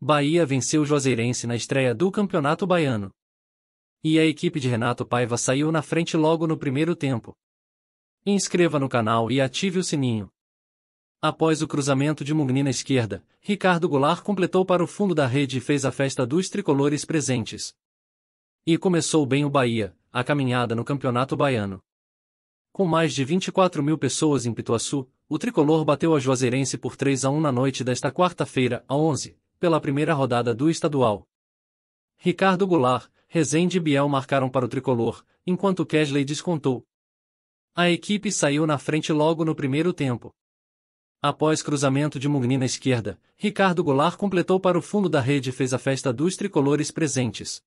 Bahia venceu Juazeirense na estreia do Campeonato Baiano. E a equipe de Renato Paiva saiu na frente logo no primeiro tempo. Inscreva no canal e ative o sininho. Após o cruzamento de Mugni na esquerda, Ricardo Goulart completou para o fundo da rede e fez a festa dos tricolores presentes. E começou bem o Bahia, a caminhada no Campeonato Baiano. Com mais de 24 mil pessoas em Pituaçu, o tricolor bateu a Juazeirense por 3 a 1 na noite desta quarta-feira, a 11, pela primeira rodada do estadual. Ricardo Goulart, Rezende e Biel marcaram para o tricolor, enquanto Kesley descontou. A equipe saiu na frente logo no primeiro tempo. Após cruzamento de Mugni na esquerda, Ricardo Goulart completou para o fundo da rede e fez a festa dos tricolores presentes.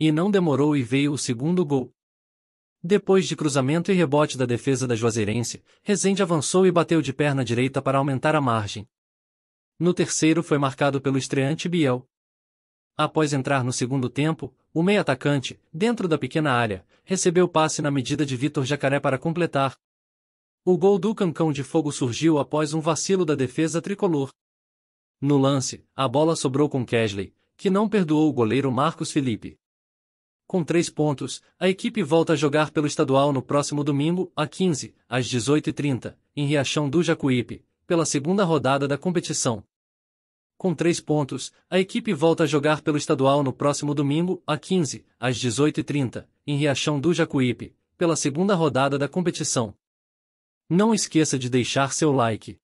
E não demorou e veio o segundo gol. Depois de cruzamento e rebote da defesa da Juazeirense, Rezende avançou e bateu de perna direita para aumentar a margem no terceiro foi marcado pelo estreante Biel. Após entrar no segundo tempo, o meio atacante, dentro da pequena área, recebeu passe na medida de Vitor Jacaré para completar. O gol do Cancão de Fogo surgiu após um vacilo da defesa tricolor. No lance, a bola sobrou com Kesley, que não perdoou o goleiro Marcos Felipe. Com três pontos, a equipe volta a jogar pelo estadual no próximo domingo, a 15, às 18h30, em Riachão do Jacuípe, pela segunda rodada da competição. Com três pontos, a equipe volta a jogar pelo estadual no próximo domingo, a 15, às 18h30, em Riachão do Jacuípe, pela segunda rodada da competição. Não esqueça de deixar seu like.